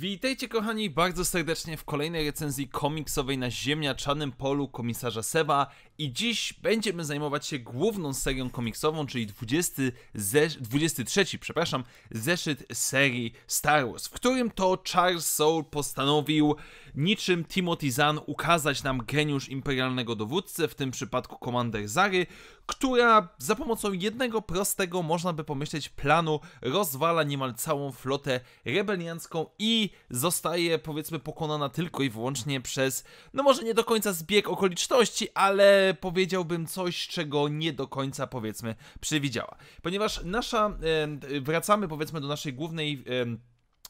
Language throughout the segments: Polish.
Witajcie kochani bardzo serdecznie w kolejnej recenzji komiksowej na ziemniaczanym polu komisarza Seba i dziś będziemy zajmować się główną serią komiksową, czyli 20 zesz 23 przepraszam, zeszyt serii Star Wars, w którym to Charles Soule postanowił niczym Timothy Zahn ukazać nam geniusz imperialnego dowódcę, w tym przypadku Commander Zary, która za pomocą jednego prostego, można by pomyśleć, planu rozwala niemal całą flotę rebeliancką i zostaje, powiedzmy, pokonana tylko i wyłącznie przez, no może nie do końca zbieg okoliczności, ale powiedziałbym coś, czego nie do końca, powiedzmy, przewidziała. Ponieważ nasza, wracamy, powiedzmy, do naszej głównej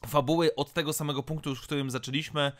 fabuły od tego samego punktu, w którym zaczęliśmy,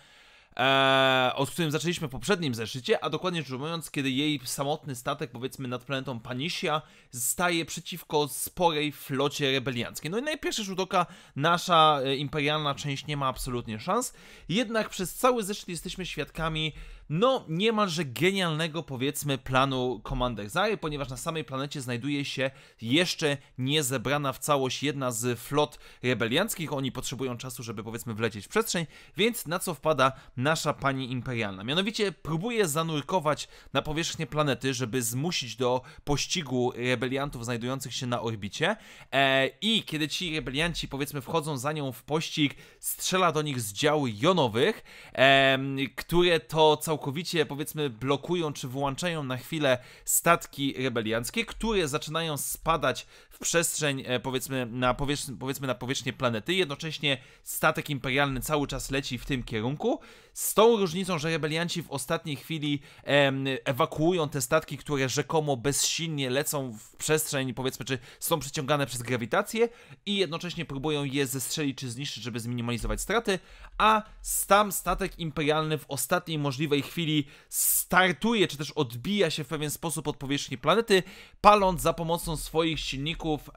E, od którym zaczęliśmy w poprzednim zeszycie, a dokładnie rzecz ujmując, kiedy jej samotny statek, powiedzmy nad planetą Panisia, staje przeciwko sporej flocie rebelianckiej. No i na pierwszy rzut oka nasza e, imperialna część nie ma absolutnie szans, jednak przez cały zeszyt jesteśmy świadkami no niemalże genialnego powiedzmy planu Commander Zary, ponieważ na samej planecie znajduje się jeszcze zebrana w całość jedna z flot rebelianckich. Oni potrzebują czasu, żeby powiedzmy wlecieć w przestrzeń, więc na co wpada nasza pani imperialna. Mianowicie próbuje zanurkować na powierzchnię planety, żeby zmusić do pościgu rebeliantów znajdujących się na orbicie. E, I kiedy ci rebelianci, powiedzmy, wchodzą za nią w pościg, strzela do nich z dział jonowych, e, które to całkowicie, powiedzmy, blokują czy wyłączają na chwilę statki rebelianckie, które zaczynają spadać w przestrzeń, e, powiedzmy, na powierzchnię, powiedzmy, na powierzchnię planety. Jednocześnie statek imperialny cały czas leci w tym kierunku. Z tą różnicą, że rebelianci w ostatniej chwili em, ewakuują te statki, które rzekomo bezsilnie lecą w przestrzeń, powiedzmy, czy są przyciągane przez grawitację i jednocześnie próbują je zestrzelić czy zniszczyć, żeby zminimalizować straty, a sam statek imperialny w ostatniej możliwej chwili startuje, czy też odbija się w pewien sposób od powierzchni planety, paląc za pomocą swoich silników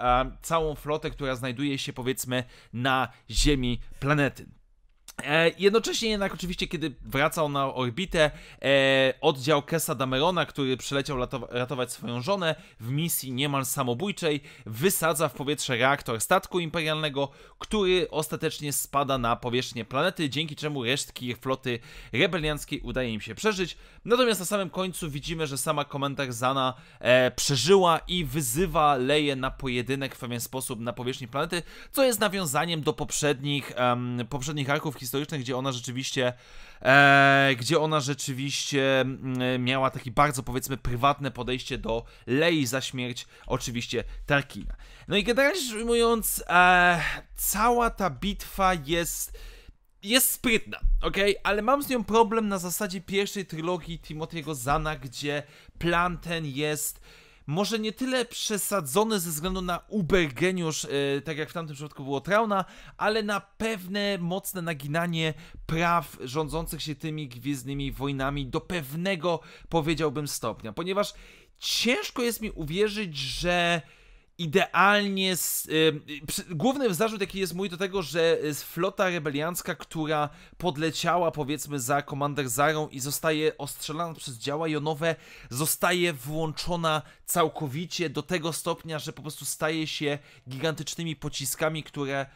całą flotę, która znajduje się, powiedzmy, na ziemi planety. E, jednocześnie jednak oczywiście, kiedy wracał na orbitę, e, oddział Kesa Damerona, który przyleciał ratować swoją żonę w misji niemal samobójczej, wysadza w powietrze reaktor statku imperialnego, który ostatecznie spada na powierzchnię planety, dzięki czemu resztki floty rebelianckiej udaje im się przeżyć. Natomiast na samym końcu widzimy, że sama komentarz Zana e, przeżyła i wyzywa Leje na pojedynek w pewien sposób na powierzchni planety, co jest nawiązaniem do poprzednich, um, poprzednich arków historyczne, gdzie ona rzeczywiście, e, gdzie ona rzeczywiście mm, miała takie bardzo powiedzmy prywatne podejście do Lei za śmierć oczywiście Tarkina. No i generalnie rzecz ujmując, e, cała ta bitwa jest jest sprytna, ok? Ale mam z nią problem na zasadzie pierwszej trylogii Timothy'ego Zana, gdzie plan ten jest może nie tyle przesadzone ze względu na uber geniusz, e, tak jak w tamtym przypadku było Trauna, ale na pewne mocne naginanie praw rządzących się tymi Gwiezdnymi Wojnami do pewnego, powiedziałbym, stopnia, ponieważ ciężko jest mi uwierzyć, że idealnie. Z, y, główny zarzut, jaki jest mój, do tego, że flota rebeliancka, która podleciała powiedzmy za komander Zarą i zostaje ostrzelana przez działa jonowe, zostaje włączona całkowicie do tego stopnia, że po prostu staje się gigantycznymi pociskami, które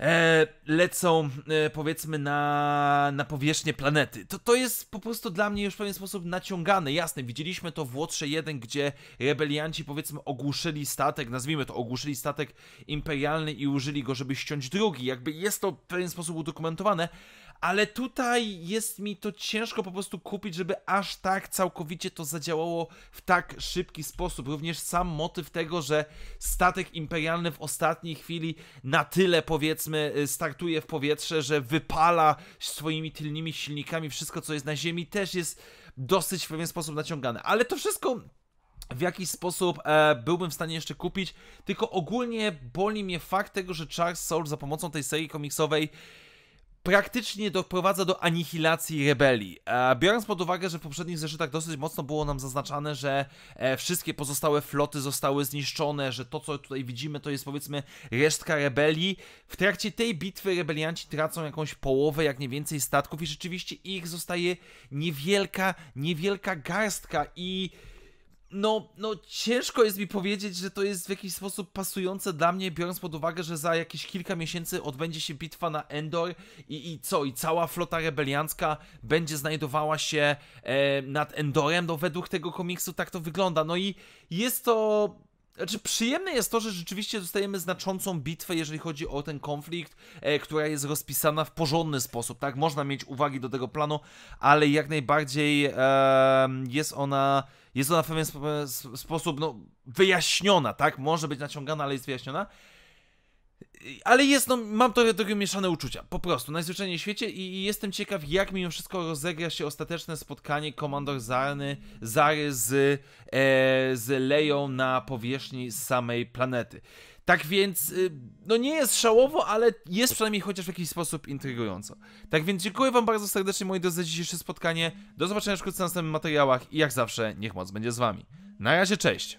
E, lecą e, powiedzmy na, na powierzchnię planety. To, to jest po prostu dla mnie już w pewien sposób naciągane, jasne, widzieliśmy to w Łotrze 1, gdzie rebelianci powiedzmy ogłuszyli statek, nazwijmy to, ogłuszyli statek imperialny i użyli go, żeby ściąć drugi, jakby jest to w pewien sposób udokumentowane, ale tutaj jest mi to ciężko po prostu kupić, żeby aż tak całkowicie to zadziałało w tak szybki sposób. Również sam motyw tego, że statek imperialny w ostatniej chwili na tyle powiedzmy y, startuje w powietrze, że wypala swoimi tylnymi silnikami wszystko, co jest na ziemi, też jest dosyć w pewien sposób naciągane. Ale to wszystko w jakiś sposób e, byłbym w stanie jeszcze kupić, tylko ogólnie boli mnie fakt tego, że Charles Soule za pomocą tej serii komiksowej praktycznie doprowadza do anihilacji rebelii. E, biorąc pod uwagę, że w poprzednich zeszytach dosyć mocno było nam zaznaczane, że e, wszystkie pozostałe floty zostały zniszczone, że to, co tutaj widzimy, to jest powiedzmy resztka rebelii. W trakcie tej bitwy rebelianci tracą jakąś połowę, jak nie więcej statków i rzeczywiście ich zostaje niewielka, niewielka garstka i no, no ciężko jest mi powiedzieć, że to jest w jakiś sposób pasujące dla mnie, biorąc pod uwagę, że za jakieś kilka miesięcy odbędzie się bitwa na Endor i, i co, i cała flota rebeliancka będzie znajdowała się e, nad Endorem, no według tego komiksu tak to wygląda, no i jest to znaczy, przyjemne jest to, że rzeczywiście dostajemy znaczącą bitwę, jeżeli chodzi o ten konflikt, e, która jest rozpisana w porządny sposób, tak? Można mieć uwagi do tego planu, ale jak najbardziej e, jest ona jest ona w pewien sp sposób no, wyjaśniona, tak? Może być naciągana, ale jest wyjaśniona. Ale jest, no, mam to takie mieszane uczucia, po prostu, najzwyczajniej w świecie i, i jestem ciekaw, jak mimo wszystko rozegra się ostateczne spotkanie Komandor Zarny, Zary z, e, z Leją na powierzchni samej planety. Tak więc, y, no nie jest szałowo, ale jest przynajmniej chociaż w jakiś sposób intrygująco. Tak więc dziękuję wam bardzo serdecznie moi drodzy za dzisiejsze spotkanie. Do zobaczenia wkrótce na następnych materiałach i jak zawsze niech moc będzie z wami. Na razie, cześć!